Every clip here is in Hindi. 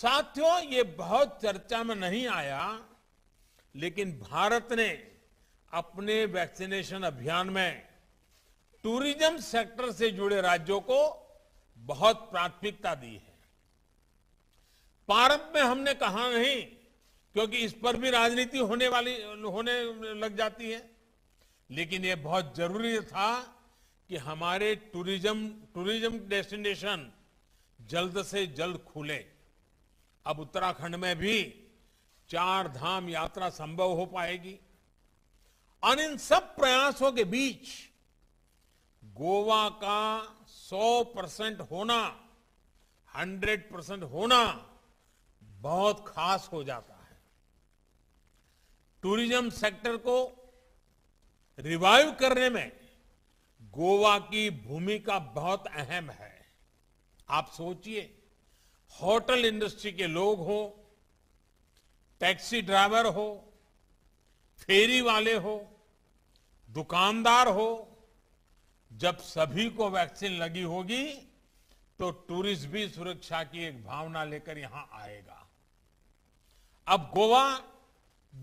साथियों ये बहुत चर्चा में नहीं आया लेकिन भारत ने अपने वैक्सीनेशन अभियान में टूरिज्म सेक्टर से जुड़े राज्यों को बहुत प्राथमिकता दी है प्रारंभ में हमने कहा नहीं क्योंकि इस पर भी राजनीति होने वाली होने लग जाती है लेकिन यह बहुत जरूरी था कि हमारे टूरिज्म टूरिज्म डेस्टिनेशन जल्द से जल्द खुले अब उत्तराखंड में भी चार धाम यात्रा संभव हो पाएगी और इन सब प्रयासों के बीच गोवा का 100 परसेंट होना 100 परसेंट होना बहुत खास हो जाता है टूरिज्म सेक्टर को रिवाइव करने में गोवा की भूमिका बहुत अहम है आप सोचिए होटल इंडस्ट्री के लोग हो टैक्सी ड्राइवर हो फेरी वाले हो दुकानदार हो जब सभी को वैक्सीन लगी होगी तो टूरिस्ट भी सुरक्षा की एक भावना लेकर यहां आएगा अब गोवा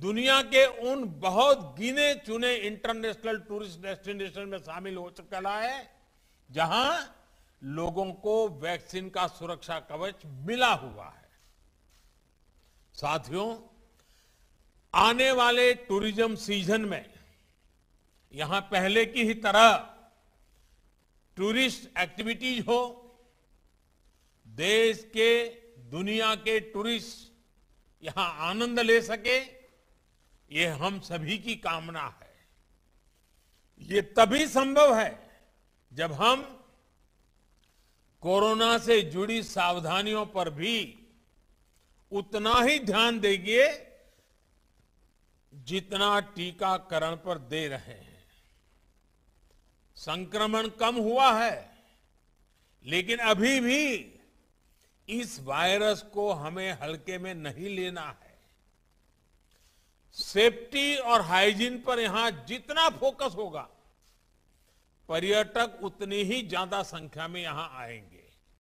दुनिया के उन बहुत गिने चुने इंटरनेशनल टूरिस्ट डेस्टिनेशन में शामिल हो चुका है जहां लोगों को वैक्सीन का सुरक्षा कवच मिला हुआ है साथियों आने वाले टूरिज्म सीजन में यहां पहले की ही तरह टूरिस्ट एक्टिविटीज हो देश के दुनिया के टूरिस्ट यहां आनंद ले सके ये हम सभी की कामना है ये तभी संभव है जब हम कोरोना से जुड़ी सावधानियों पर भी उतना ही ध्यान देंगे जितना टीकाकरण पर दे रहे हैं संक्रमण कम हुआ है लेकिन अभी भी इस वायरस को हमें हल्के में नहीं लेना है सेफ्टी और हाइजीन पर यहां जितना फोकस होगा पर्यटक उतनी ही ज्यादा संख्या में यहां आएंगे